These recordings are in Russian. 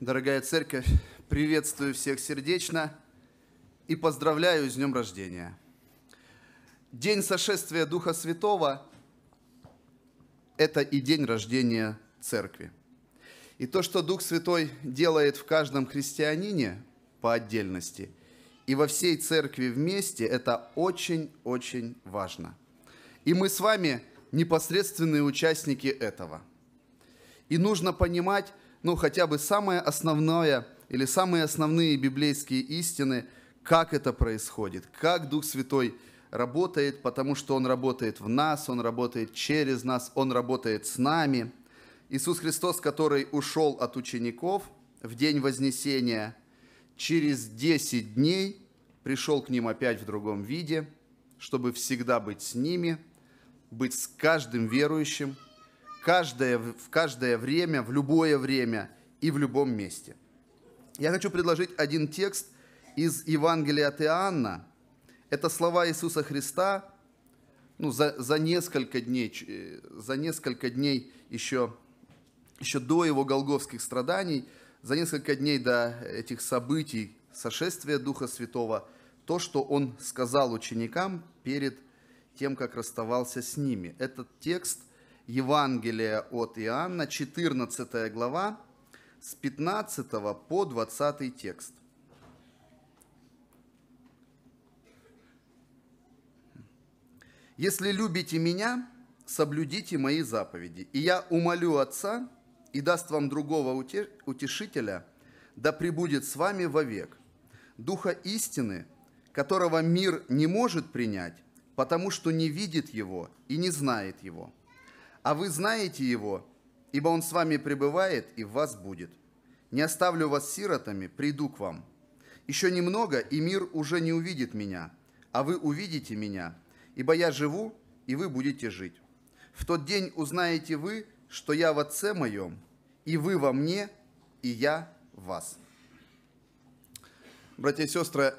Дорогая церковь, приветствую всех сердечно и поздравляю с днем рождения. День сошествия Духа Святого – это и день рождения церкви. И то, что Дух Святой делает в каждом христианине по отдельности и во всей церкви вместе, это очень-очень важно. И мы с вами непосредственные участники этого. И нужно понимать, ну, хотя бы самое основное или самые основные библейские истины, как это происходит, как Дух Святой работает, потому что Он работает в нас, Он работает через нас, Он работает с нами. Иисус Христос, который ушел от учеников в день Вознесения, через 10 дней пришел к ним опять в другом виде, чтобы всегда быть с ними, быть с каждым верующим – каждое, в каждое время, в любое время и в любом месте. Я хочу предложить один текст из Евангелия от Иоанна. Это слова Иисуса Христа ну, за, за, несколько дней, э, за несколько дней еще, еще до его голговских страданий, за несколько дней до этих событий сошествия Духа Святого, то, что он сказал ученикам перед тем, как расставался с ними. Этот текст Евангелие от Иоанна, 14 глава, с 15 по 20 текст. «Если любите меня, соблюдите мои заповеди, и я умолю Отца, и даст вам другого утешителя, да пребудет с вами вовек, Духа истины, которого мир не может принять, потому что не видит его и не знает его. А вы знаете его, ибо он с вами пребывает и в вас будет. Не оставлю вас сиротами, приду к вам. Еще немного, и мир уже не увидит меня, а вы увидите меня, ибо я живу, и вы будете жить. В тот день узнаете вы, что я в Отце моем, и вы во мне, и я в вас. Братья и сестры,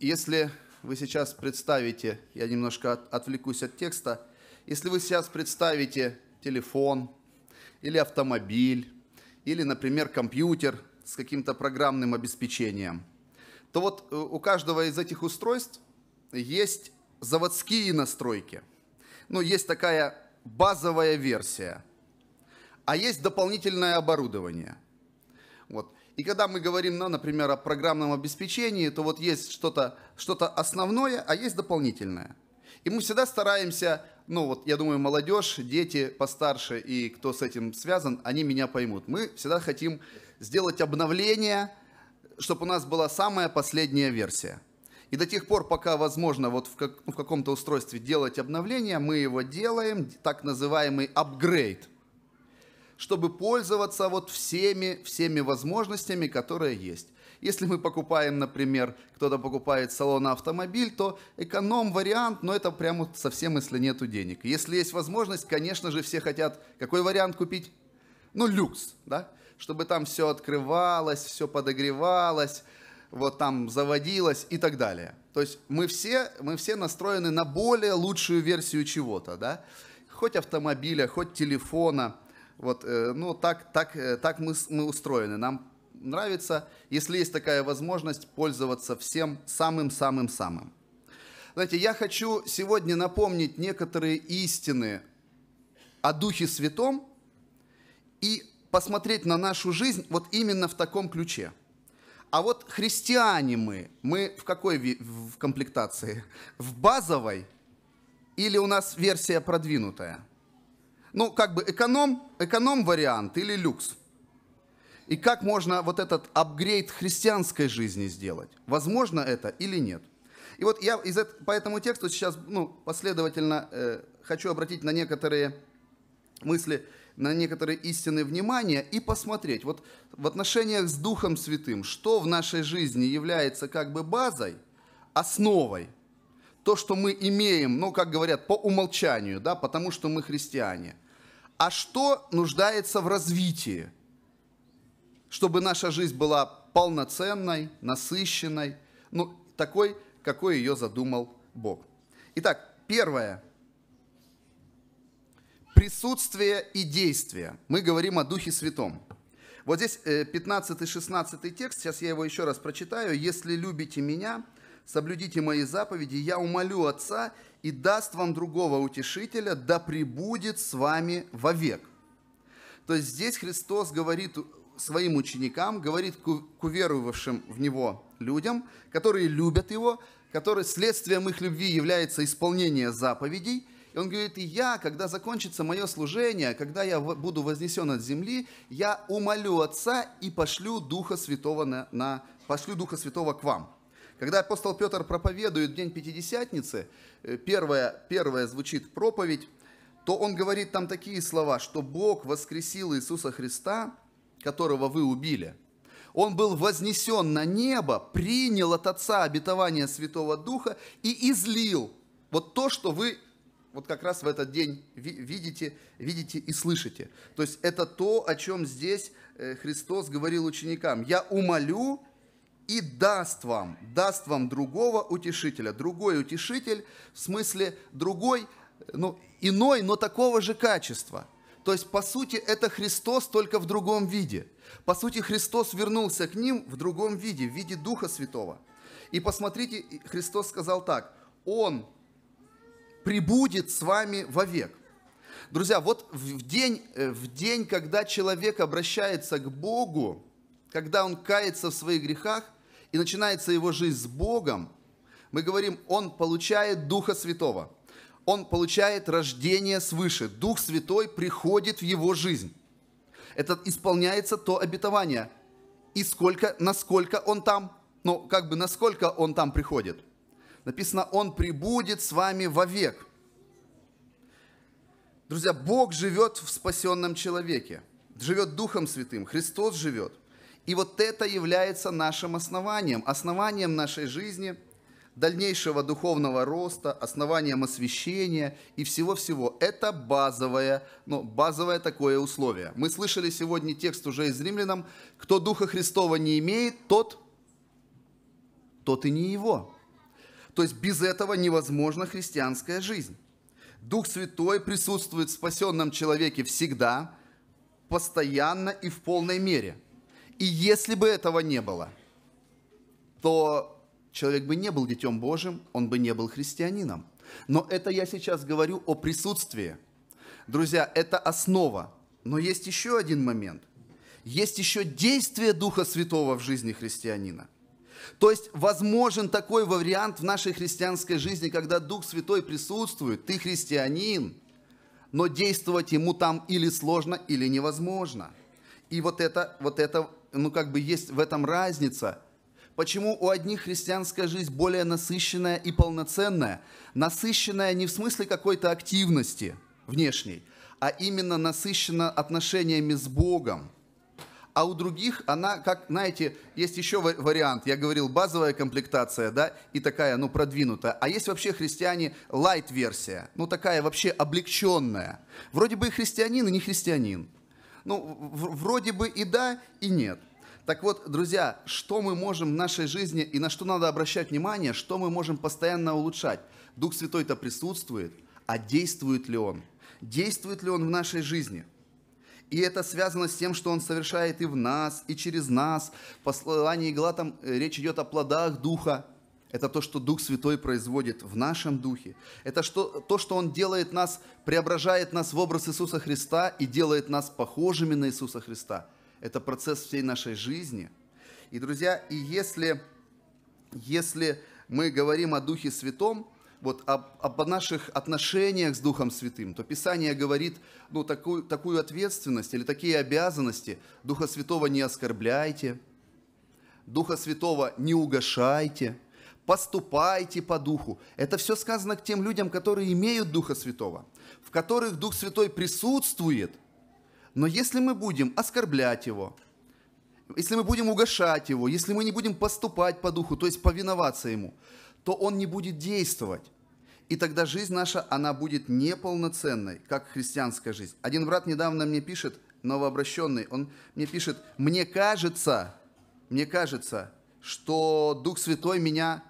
если вы сейчас представите, я немножко отвлекусь от текста – если вы сейчас представите телефон или автомобиль, или, например, компьютер с каким-то программным обеспечением, то вот э, у каждого из этих устройств есть заводские настройки. Ну, есть такая базовая версия, а есть дополнительное оборудование. Вот. И когда мы говорим, ну, например, о программном обеспечении, то вот есть что-то что, -то, что -то основное, а есть дополнительное. И мы всегда стараемся ну вот я думаю, молодежь, дети постарше и кто с этим связан, они меня поймут. Мы всегда хотим сделать обновление, чтобы у нас была самая последняя версия. И до тех пор, пока возможно вот в, как, ну, в каком-то устройстве делать обновление, мы его делаем, так называемый апгрейд, чтобы пользоваться вот всеми, всеми возможностями, которые есть. Если мы покупаем, например, кто-то покупает салон автомобиль, то эконом-вариант, но это прямо совсем если нету денег. Если есть возможность, конечно же, все хотят какой вариант купить? Ну, люкс, да? Чтобы там все открывалось, все подогревалось, вот там заводилось и так далее. То есть мы все, мы все настроены на более лучшую версию чего-то, да? Хоть автомобиля, хоть телефона – вот, э, ну, так, так, э, так мы, мы устроены. Нам нравится, если есть такая возможность пользоваться всем самым-самым-самым. Знаете, я хочу сегодня напомнить некоторые истины о Духе Святом и посмотреть на нашу жизнь вот именно в таком ключе. А вот христиане мы, мы в какой в комплектации? В базовой или у нас версия продвинутая? Ну, как бы эконом, эконом вариант или люкс – и как можно вот этот апгрейд христианской жизни сделать? Возможно это или нет? И вот я из этого по этому тексту сейчас ну, последовательно э, хочу обратить на некоторые мысли, на некоторые истины внимания и посмотреть вот в отношениях с Духом Святым, что в нашей жизни является как бы базой, основой, то, что мы имеем, ну, как говорят, по умолчанию, да, потому что мы христиане, а что нуждается в развитии – чтобы наша жизнь была полноценной, насыщенной, ну, такой, какой ее задумал Бог. Итак, первое. Присутствие и действие. Мы говорим о Духе Святом. Вот здесь 15-16 э, текст, сейчас я его еще раз прочитаю. «Если любите меня, соблюдите мои заповеди, я умолю Отца и даст вам другого утешителя, да пребудет с вами вовек». То есть здесь Христос говорит своим ученикам, говорит к уверовавшим в него людям, которые любят его, которые следствием их любви является исполнение заповедей. И он говорит, и я, когда закончится мое служение, когда я буду вознесен от земли, я умолю Отца и пошлю Духа Святого, на, на, пошлю Духа Святого к вам. Когда апостол Петр проповедует в день Пятидесятницы, э, первая, первая звучит проповедь, то он говорит там такие слова, что Бог воскресил Иисуса Христа, которого вы убили. Он был вознесен на небо, принял от Отца обетование Святого Духа и излил вот то, что вы вот как раз в этот день видите, видите и слышите. То есть это то, о чем здесь э, Христос говорил ученикам. «Я умолю и даст вам, даст вам другого утешителя». Другой утешитель, в смысле другой, э, ну, иной, но такого же качества – то есть, по сути, это Христос только в другом виде. По сути, Христос вернулся к ним в другом виде, в виде Духа Святого. И посмотрите, Христос сказал так, Он прибудет с вами вовек. Друзья, вот в день, э, в день, когда человек обращается к Богу, когда он кается в своих грехах, и начинается его жизнь с Богом, мы говорим, он получает Духа Святого – он получает рождение свыше. Дух Святой приходит в его жизнь. Это исполняется то обетование. И сколько, насколько он там, ну, как бы насколько он там приходит. Написано, он прибудет с вами вовек. Друзья, Бог живет в спасенном человеке. Живет Духом Святым. Христос живет. И вот это является нашим основанием, основанием нашей жизни – дальнейшего духовного роста, основанием освящения и всего-всего. Это базовое, ну, базовое такое условие. Мы слышали сегодня текст уже из римлянам, кто Духа Христова не имеет, тот, тот и не его. То есть без этого невозможна христианская жизнь. Дух Святой присутствует в спасенном человеке всегда, постоянно и в полной мере. И если бы этого не было, то человек бы не был детем Божьим, он бы не был христианином. Но это я сейчас говорю о присутствии. Друзья, это основа. Но есть еще один момент. Есть еще действие Духа Святого в жизни христианина. То есть возможен такой вариант в нашей христианской жизни, когда Дух Святой присутствует, ты христианин, но действовать ему там или сложно, или невозможно. И вот это, вот это, ну как бы есть в этом разница – Почему у одних христианская жизнь более насыщенная и полноценная? Насыщенная не в смысле какой-то активности внешней, а именно насыщена отношениями с Богом. А у других она, как, знаете, есть еще вариант. Я говорил, базовая комплектация, да, и такая, ну, продвинутая. А есть вообще христиане лайт-версия, ну, такая вообще облегченная. Вроде бы и христианин, и не христианин. Ну, вроде бы и да, и нет. Так вот, друзья, что мы можем в нашей жизни и на что надо обращать внимание, что мы можем постоянно улучшать? Дух Святой-то присутствует, а действует ли Он? Действует ли Он в нашей жизни? И это связано с тем, что Он совершает и в нас, и через нас. В послании Галатам э, речь идет о плодах Духа, это то, что Дух Святой производит в нашем духе. Это что, то, что Он делает нас, преображает нас в образ Иисуса Христа и делает нас похожими на Иисуса Христа – это процесс всей нашей жизни. И, друзья, и если, если мы говорим о Духе Святом, вот об, об наших отношениях с Духом Святым, то Писание говорит, ну, такую, такую ответственность или такие обязанности. Духа Святого не оскорбляйте, Духа Святого не угошайте, поступайте по Духу. Это все сказано к тем людям, которые имеют Духа Святого, в которых Дух Святой присутствует – но если мы будем оскорблять его, если мы будем угошать его, если мы не будем поступать по духу, то есть повиноваться ему, то он не будет действовать. И тогда жизнь наша, она будет неполноценной, как христианская жизнь. Один брат недавно мне пишет, новообращенный, он мне пишет, мне кажется, мне кажется, что Дух Святой меня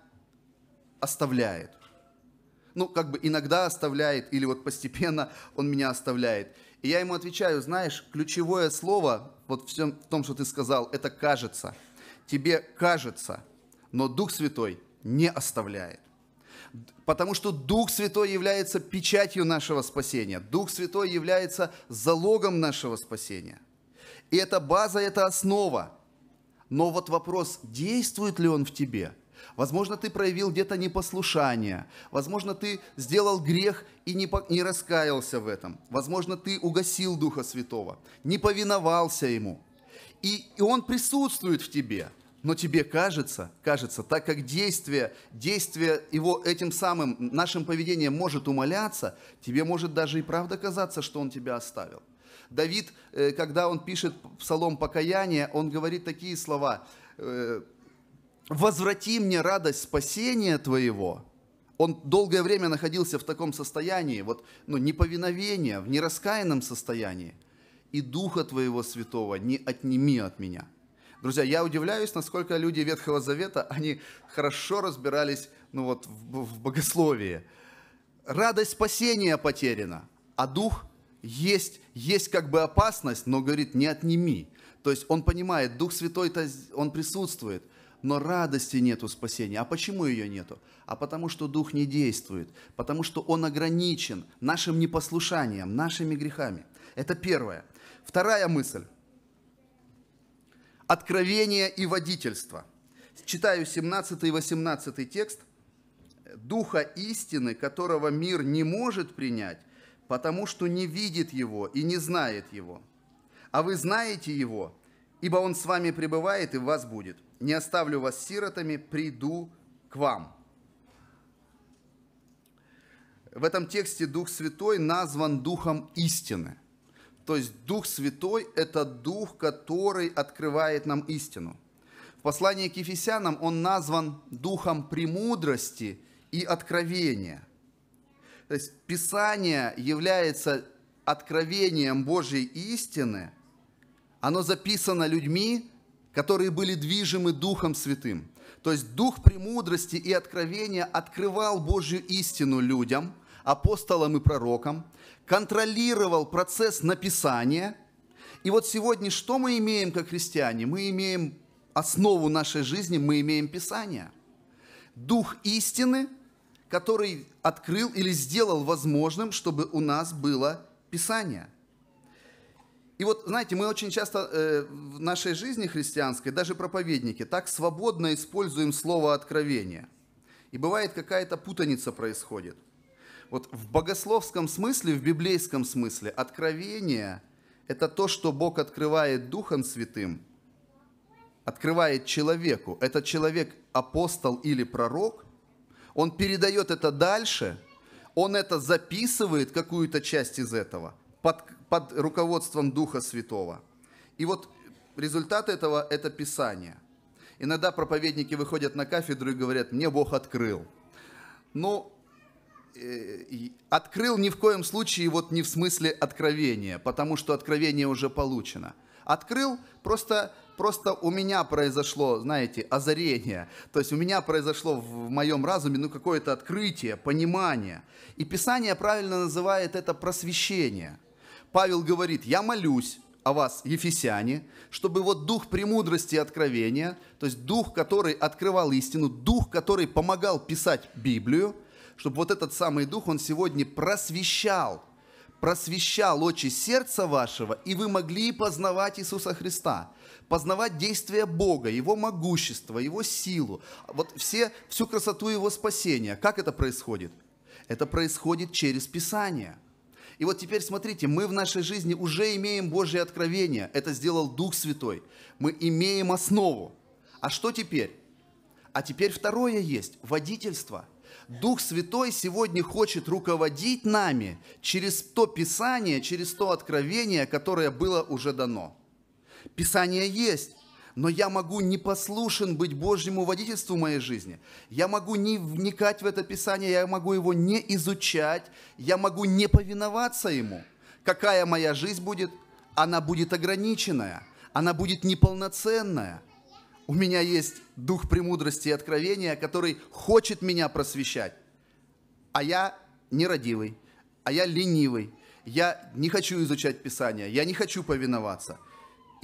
оставляет. Ну, как бы иногда оставляет, или вот постепенно он меня оставляет. И я ему отвечаю, знаешь, ключевое слово вот в, всем, в том, что ты сказал, это кажется. Тебе кажется, но Дух Святой не оставляет. Потому что Дух Святой является печатью нашего спасения. Дух Святой является залогом нашего спасения. И это база, это основа. Но вот вопрос, действует ли он в тебе – Возможно, ты проявил где-то непослушание. Возможно, ты сделал грех и не, по... не раскаялся в этом. Возможно, ты угасил Духа Святого, не повиновался Ему. И, и Он присутствует в тебе. Но тебе кажется, кажется, так как действие, действие его этим самым нашим поведением может умаляться, тебе может даже и правда казаться, что он тебя оставил. Давид, э, когда он пишет псалом покаяния, он говорит такие слова, э, возврати мне радость спасения Твоего. Он долгое время находился в таком состоянии, вот, ну, неповиновения, в нераскаянном состоянии. И Духа Твоего Святого не отними от меня. Друзья, я удивляюсь, насколько люди Ветхого Завета, они хорошо разбирались ну вот, в, в богословии. Радость спасения потеряна, а Дух есть, есть как бы опасность, но говорит, не отними. То есть он понимает, Дух Святой, он присутствует, но радости нету спасения. А почему ее нету? А потому что Дух не действует, потому что Он ограничен нашим непослушанием, нашими грехами. Это первое. Вторая мысль. Откровение и водительство. Читаю 17 и 18 текст. «Духа истины, которого мир не может принять, потому что не видит его и не знает его. А вы знаете его, Ибо Он с вами пребывает и в вас будет. Не оставлю вас сиротами, приду к вам. В этом тексте Дух Святой назван Духом истины. То есть Дух Святой – это Дух, который открывает нам истину. В послании к Ефесянам он назван Духом премудрости и откровения. То есть Писание является откровением Божьей истины – оно записано людьми, которые были движимы Духом Святым. То есть Дух премудрости и откровения открывал Божью истину людям, апостолам и пророкам, контролировал процесс написания. И вот сегодня что мы имеем как христиане? Мы имеем основу нашей жизни, мы имеем Писание. Дух истины, который открыл или сделал возможным, чтобы у нас было Писание – и вот, знаете, мы очень часто э, в нашей жизни христианской, даже проповедники, так свободно используем слово «откровение». И бывает какая-то путаница происходит. Вот в богословском смысле, в библейском смысле, откровение – это то, что Бог открывает Духом Святым, открывает человеку. Этот человек – апостол или пророк, он передает это дальше, он это записывает, какую-то часть из этого, под, под руководством Духа Святого. И вот результат этого – это Писание. Иногда проповедники выходят на кафедру и говорят, мне Бог открыл. Но э, открыл ни в коем случае вот не в смысле откровения, потому что откровение уже получено. Открыл просто, просто у меня произошло, знаете, озарение. То есть у меня произошло в моем разуме ну, какое-то открытие, понимание. И Писание правильно называет это просвещение – Павел говорит, я молюсь о вас, ефесяне, чтобы вот дух премудрости и откровения, то есть дух, который открывал истину, дух, который помогал писать Библию, чтобы вот этот самый дух, он сегодня просвещал, просвещал очи сердца вашего, и вы могли познавать Иисуса Христа, познавать действия Бога, Его могущество, Его силу, вот все, всю красоту Его спасения. Как это происходит? Это происходит через Писание – и вот теперь смотрите, мы в нашей жизни уже имеем Божье откровение. Это сделал Дух Святой. Мы имеем основу. А что теперь? А теперь второе есть – водительство. Дух Святой сегодня хочет руководить нами через то Писание, через то откровение, которое было уже дано. Писание есть, но я могу не послушен быть Божьему водительству в моей жизни. Я могу не вникать в это Писание, я могу его не изучать, я могу не повиноваться ему. Какая моя жизнь будет? Она будет ограниченная, она будет неполноценная. У меня есть дух премудрости и откровения, который хочет меня просвещать. А я нерадивый, а я ленивый, я не хочу изучать Писание, я не хочу повиноваться –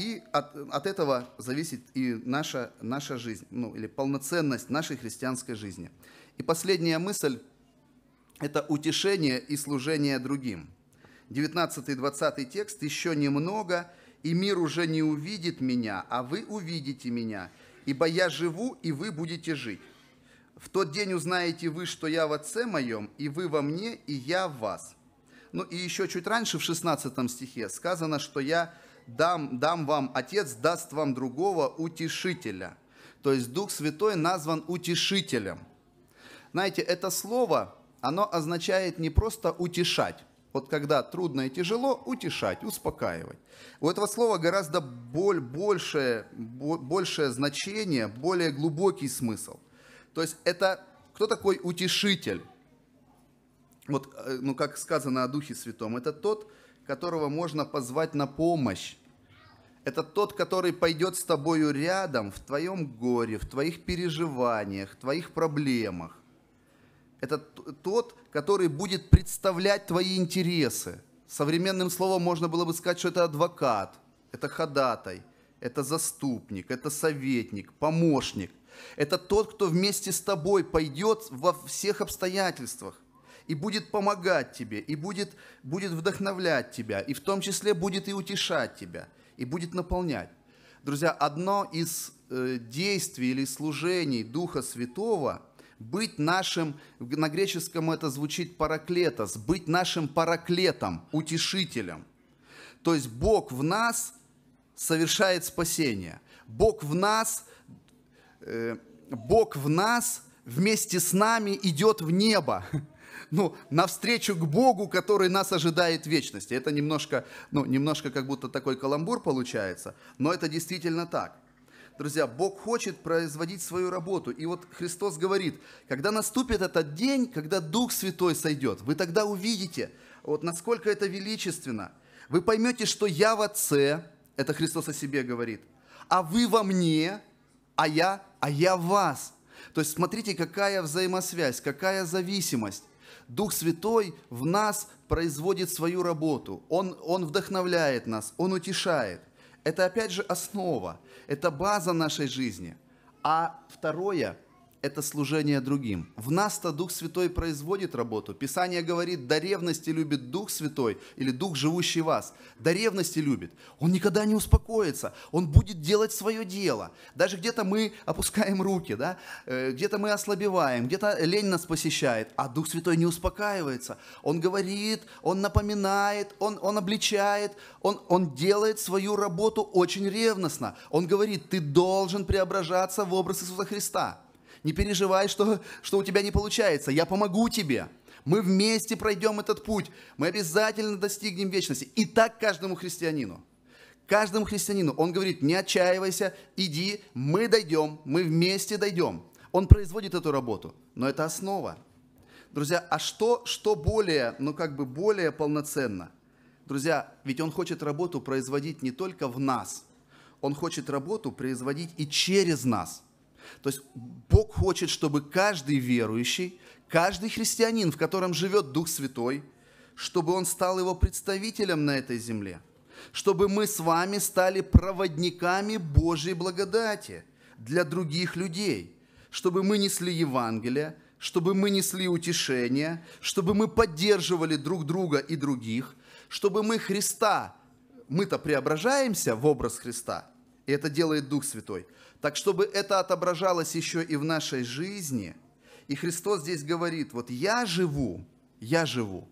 и от, от этого зависит и наша, наша жизнь, ну или полноценность нашей христианской жизни. И последняя мысль – это утешение и служение другим. 19-20 текст «Еще немного, и мир уже не увидит меня, а вы увидите меня, ибо я живу, и вы будете жить. В тот день узнаете вы, что я в Отце моем, и вы во мне, и я в вас». Ну и еще чуть раньше, в 16 стихе, сказано, что я – дам, дам вам, Отец даст вам другого утешителя. То есть Дух Святой назван утешителем. Знаете, это слово, оно означает не просто утешать. Вот когда трудно и тяжело, утешать, успокаивать. У этого слова гораздо боль, большее, большее значение, более глубокий смысл. То есть это кто такой утешитель? Вот, э, ну, как сказано о Духе Святом, это тот, которого можно позвать на помощь, это тот, который пойдет с тобою рядом в твоем горе, в твоих переживаниях, в твоих проблемах. Это тот, который будет представлять твои интересы. Современным словом можно было бы сказать, что это адвокат, это ходатай, это заступник, это советник, помощник. Это тот, кто вместе с тобой пойдет во всех обстоятельствах и будет помогать тебе, и будет, будет вдохновлять тебя, и в том числе будет и утешать тебя – и будет наполнять. Друзья, одно из э, действий или служений Духа Святого – быть нашим, на греческом это звучит параклетос, быть нашим параклетом, утешителем. То есть Бог в нас совершает спасение. Бог в нас, э, Бог в нас вместе с нами идет в небо ну, навстречу к Богу, который нас ожидает в вечности. Это немножко, ну, немножко как будто такой каламбур получается, но это действительно так. Друзья, Бог хочет производить свою работу. И вот Христос говорит, когда наступит этот день, когда Дух Святой сойдет, вы тогда увидите, вот насколько это величественно. Вы поймете, что я в Отце, это Христос о себе говорит, а вы во мне, а я, а я в вас. То есть смотрите, какая взаимосвязь, какая зависимость. Дух Святой в нас производит свою работу. Он, он вдохновляет нас, Он утешает. Это опять же основа, это база нашей жизни. А второе –– это служение другим. В нас-то Дух Святой производит работу. Писание говорит, до ревности любит Дух Святой или Дух, живущий в вас. До ревности любит. Он никогда не успокоится. Он будет делать свое дело. Даже где-то мы опускаем руки, да? Э, где-то мы ослабеваем, где-то лень нас посещает, а Дух Святой не успокаивается. Он говорит, Он напоминает, Он, он обличает, он, он делает свою работу очень ревностно. Он говорит, ты должен преображаться в образ Иисуса Христа. Не переживай, что, что у тебя не получается. Я помогу тебе. Мы вместе пройдем этот путь. Мы обязательно достигнем вечности. И так каждому христианину. Каждому христианину. Он говорит, не отчаивайся, иди, мы дойдем, мы вместе дойдем. Он производит эту работу. Но это основа. Друзья, а что, что более, ну как бы более полноценно? Друзья, ведь он хочет работу производить не только в нас, он хочет работу производить и через нас – то есть Бог хочет, чтобы каждый верующий, каждый христианин, в котором живет Дух Святой, чтобы он стал его представителем на этой земле, чтобы мы с вами стали проводниками Божьей благодати для других людей, чтобы мы несли Евангелие, чтобы мы несли утешение, чтобы мы поддерживали друг друга и других, чтобы мы Христа, мы-то преображаемся в образ Христа – и это делает Дух Святой. Так, чтобы это отображалось еще и в нашей жизни. И Христос здесь говорит, вот я живу, я живу,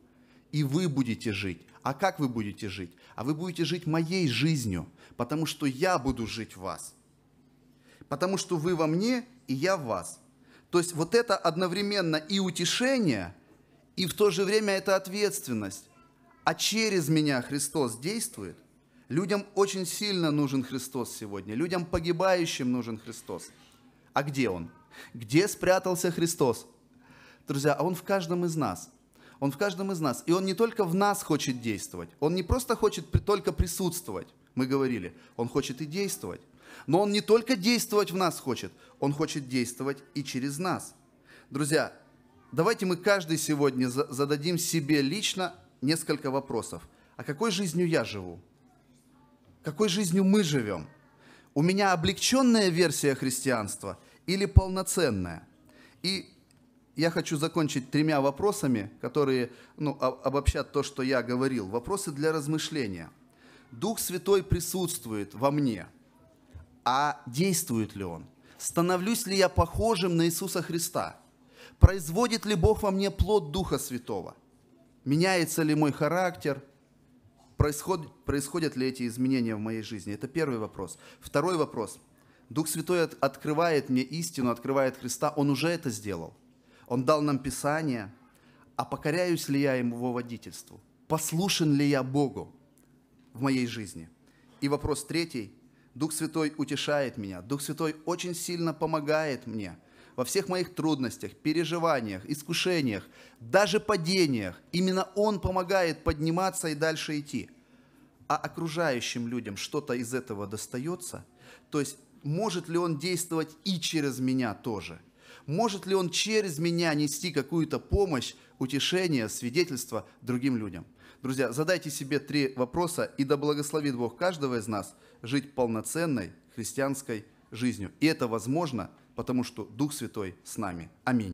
и вы будете жить. А как вы будете жить? А вы будете жить моей жизнью, потому что я буду жить в вас. Потому что вы во мне, и я в вас. То есть вот это одновременно и утешение, и в то же время это ответственность. А через меня Христос действует, Людям очень сильно нужен Христос сегодня. Людям погибающим нужен Христос. А где Он? Где спрятался Христос? Друзья, а Он в каждом из нас. Он в каждом из нас. И Он не только в нас хочет действовать. Он не просто хочет только присутствовать, мы говорили. Он хочет и действовать. Но Он не только действовать в нас хочет. Он хочет действовать и через нас. Друзья, давайте мы каждый сегодня зададим себе лично несколько вопросов. А какой жизнью я живу? Какой жизнью мы живем? У меня облегченная версия христианства или полноценная? И я хочу закончить тремя вопросами, которые ну, обобщат то, что я говорил. Вопросы для размышления. Дух Святой присутствует во мне, а действует ли Он? Становлюсь ли я похожим на Иисуса Христа? Производит ли Бог во мне плод Духа Святого? Меняется ли мой характер? происходит, происходят ли эти изменения в моей жизни? Это первый вопрос. Второй вопрос. Дух Святой открывает мне истину, открывает Христа. Он уже это сделал. Он дал нам Писание. А покоряюсь ли я Его водительству? Послушен ли я Богу в моей жизни? И вопрос третий. Дух Святой утешает меня. Дух Святой очень сильно помогает мне – во всех моих трудностях, переживаниях, искушениях, даже падениях. Именно Он помогает подниматься и дальше идти. А окружающим людям что-то из этого достается? То есть может ли Он действовать и через меня тоже? Может ли Он через меня нести какую-то помощь, утешение, свидетельство другим людям? Друзья, задайте себе три вопроса, и да благословит Бог каждого из нас жить полноценной христианской жизнью. И это возможно потому что Дух Святой с нами. Аминь.